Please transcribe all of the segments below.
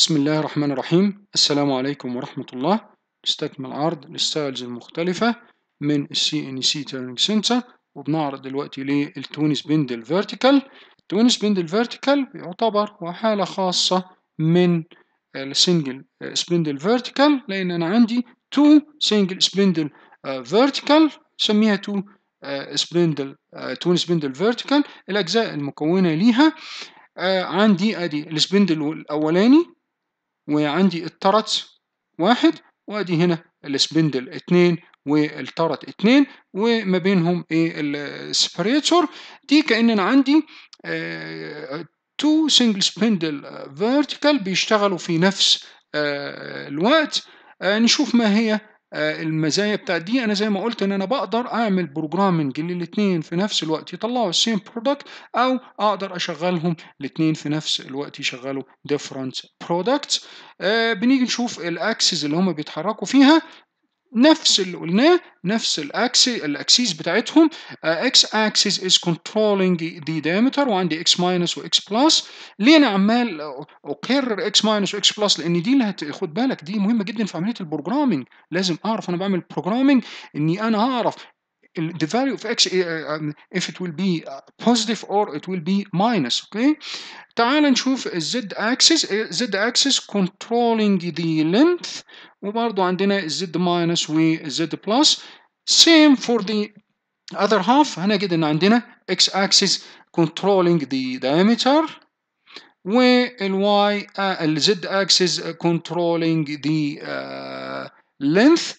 بسم الله الرحمن الرحيم السلام عليكم ورحمة الله نستكمل عرض الستايلز المختلفة من السي ان سي تيرنج سنسر وبنعرض دلوقتي للتوين سبندل فيرتيكال التوين سبندل فيرتيكال يعتبر هو حالة خاصة من السنجل سبندل فيرتيكال لأن أنا عندي تو سنجل سبندل فيرتيكال سميها تو سبندل توين سبندل فيرتيكال الأجزاء المكونة ليها آه، عندي ادي السبندل الاولاني وعندي الترتس واحد وادي هنا السبندل اثنين والترت اثنين وما بينهم ايه السبريتور دي كان انا عندي تو سنجل سبندل فيرتيكال بيشتغلوا في نفس آه، الوقت آه، نشوف ما هي آه، المزايا بتاعت دي انا زي ما قلت ان انا بقدر اعمل بروجرامنج للاثنين في نفس الوقت يطلعوا السيم برودكت او اقدر اشغلهم الاثنين في نفس الوقت يشغلوا ديفرنت برودكتس آه، بنيجي نشوف الاكسس اللي هم بيتحركوا فيها نفس اللي قلناه نفس الاكسي الاكسيس بتاعتهم اكس اكسيس از كنترولينج ذا ديامتر وعندي اكس ماينس واكس بلس ليه انا عمال اكرر اكس ماينس واكس بلس لان دي اللي هتاخد بالك دي مهمه جدا في عمليه البروجرامنج لازم اعرف انا بعمل بروجرامنج اني انا اعرف the value of x eh, eh, um, if it will be uh, positive or it will be minus okay تعال نشوف z axis eh, z axis controlling the length وبرضو عندنا z minus والزد plus same for the other half هنجد ان عندنا x axis controlling the diameter the z axis controlling the uh, length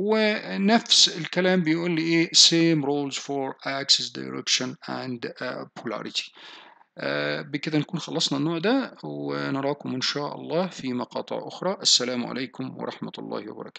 ونفس الكلام بيقول لي ايه same rules for axis direction and uh, polarity آه بكده نكون خلصنا النوع ده ونراكم ان شاء الله في مقاطع اخرى السلام عليكم ورحمة الله وبركاته